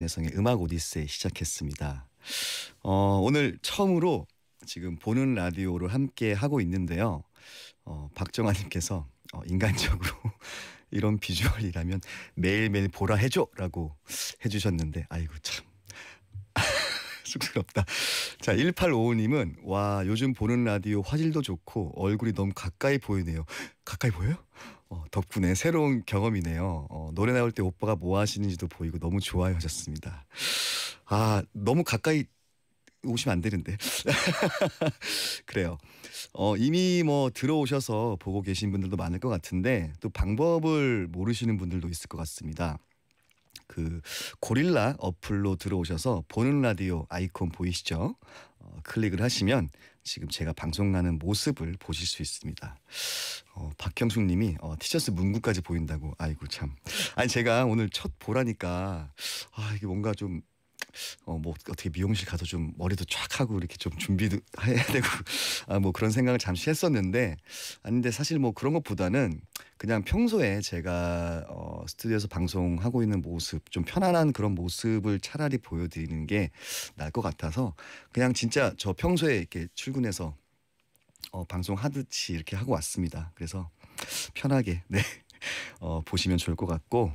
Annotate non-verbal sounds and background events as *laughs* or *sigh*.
내성의 음악 오디세이 시작했습니다. 어, 오늘 처음으로 지금 보는 라디오를 함께 하고 있는데요. 어, 박정아님께서 어, 인간적으로 *laughs* 이런 비주얼이라면 매일매일 보라 해줘라고 해주셨는데 아이고 참 *laughs* 쑥스럽다. 자 1855님은 와 요즘 보는 라디오 화질도 좋고 얼굴이 너무 가까이 보이네요. 가까이 보여요? 덕분에 새로운 경험이네요. 어, 노래 나올 때 오빠가 뭐 하시는지도 보이고 너무 좋아 하셨습니다. 아 너무 가까이 오시면 안 되는데 *laughs* 그래요. 어, 이미 뭐 들어오셔서 보고 계신 분들도 많을 것 같은데 또 방법을 모르시는 분들도 있을 것 같습니다. 그 고릴라 어플로 들어오셔서 보는 라디오 아이콘 보이시죠? 어, 클릭을 하시면 지금 제가 방송하는 모습을 보실 수 있습니다. 어, 박형숙 님이 어, 티셔츠 문구까지 보인다고. 아이고 참. 아니 제가 오늘 첫 보라니까 아 이게 뭔가 좀 어, 뭐 어떻게 미용실 가서 좀 머리도 쫙 하고 이렇게 좀 준비도 *laughs* 해야 되고 아, 뭐 그런 생각을 잠시 했었는데 아닌데 사실 뭐 그런 것보다는 그냥 평소에 제가 어, 스튜디오에서 방송하고 있는 모습 좀 편안한 그런 모습을 차라리 보여드리는 게 나을 것 같아서 그냥 진짜 저 평소에 이렇게 출근해서 어, 방송하듯이 이렇게 하고 왔습니다. 그래서 편하게 네. *laughs* 어, 보시면 좋을 것 같고